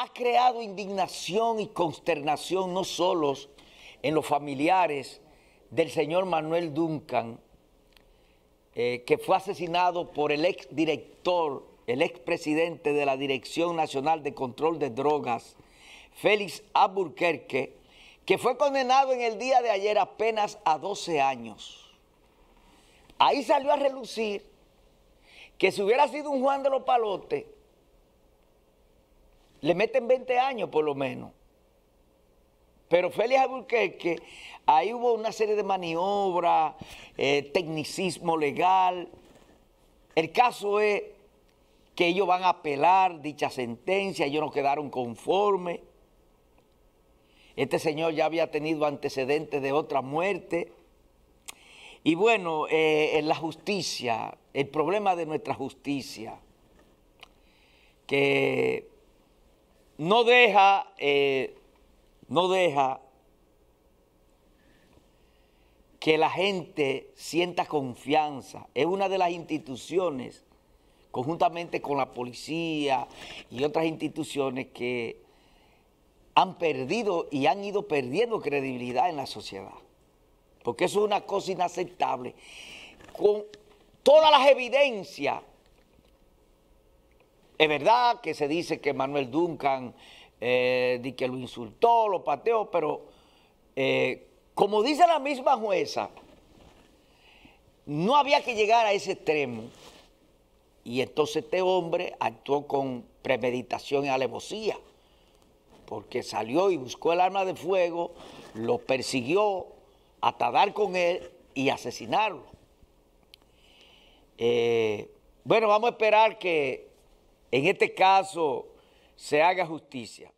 ha creado indignación y consternación no solo en los familiares del señor Manuel Duncan, eh, que fue asesinado por el exdirector, el ex presidente de la Dirección Nacional de Control de Drogas, Félix Aburquerque, que fue condenado en el día de ayer apenas a 12 años. Ahí salió a relucir que si hubiera sido un Juan de los Palotes, le meten 20 años por lo menos. Pero Félix Albuquerque, ahí hubo una serie de maniobras, eh, tecnicismo legal. El caso es que ellos van a apelar dicha sentencia, ellos no quedaron conformes. Este señor ya había tenido antecedentes de otra muerte. Y bueno, eh, en la justicia, el problema de nuestra justicia, que no deja, eh, no deja que la gente sienta confianza. Es una de las instituciones, conjuntamente con la policía y otras instituciones que han perdido y han ido perdiendo credibilidad en la sociedad. Porque eso es una cosa inaceptable. Con todas las evidencias es verdad que se dice que Manuel Duncan eh, que lo insultó, lo pateó, pero eh, como dice la misma jueza, no había que llegar a ese extremo. Y entonces este hombre actuó con premeditación y alevosía, porque salió y buscó el arma de fuego, lo persiguió hasta dar con él y asesinarlo. Eh, bueno, vamos a esperar que en este caso se haga justicia.